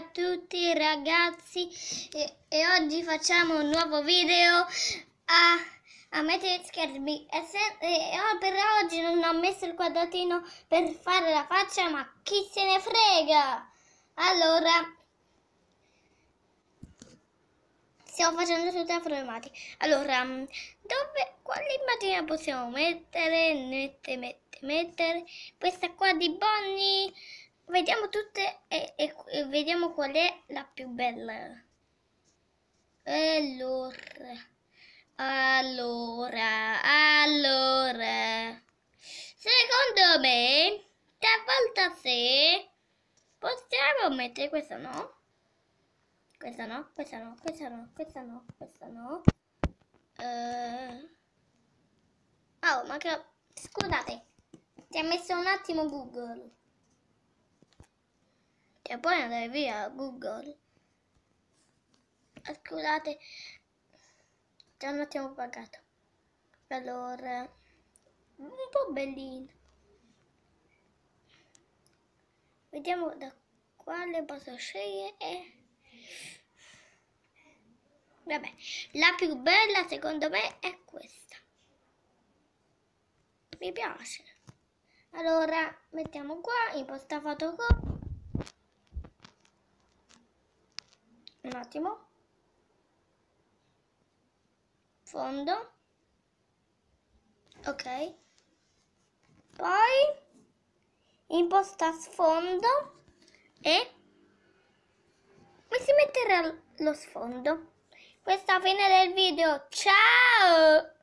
a tutti ragazzi e, e, oggi facciamo un nuovo video a, a Metal Scherbi e, se, e oh, per oggi non ho messo il quadratino per fare la faccia ma chi se ne frega allora stiamo facendo tutte le problematiche allora mm, dove quale immagine possiamo mettere mettere mettere mettere questa qua di Bonnie vediamo tutte e, e, e vediamo qual è la più bella. Allora, allora, allora. Secondo me, talvolta se possiamo mettere questa no. Questa no, questa no, questa no, questa no, questa no. Uh... Oh, ma che... Scusate, ti ha messo un attimo Google e poi andare via a Google. Ah, scusate, già un attimo pagato. Allora, un po' bellino. Vediamo da quale posso scegliere. Vabbè, la più bella secondo me è questa. Mi piace. Allora, mettiamo qua, imposta fotocopia un attimo fondo ok poi imposta sfondo e mi si metterà lo sfondo questa fine del video ciao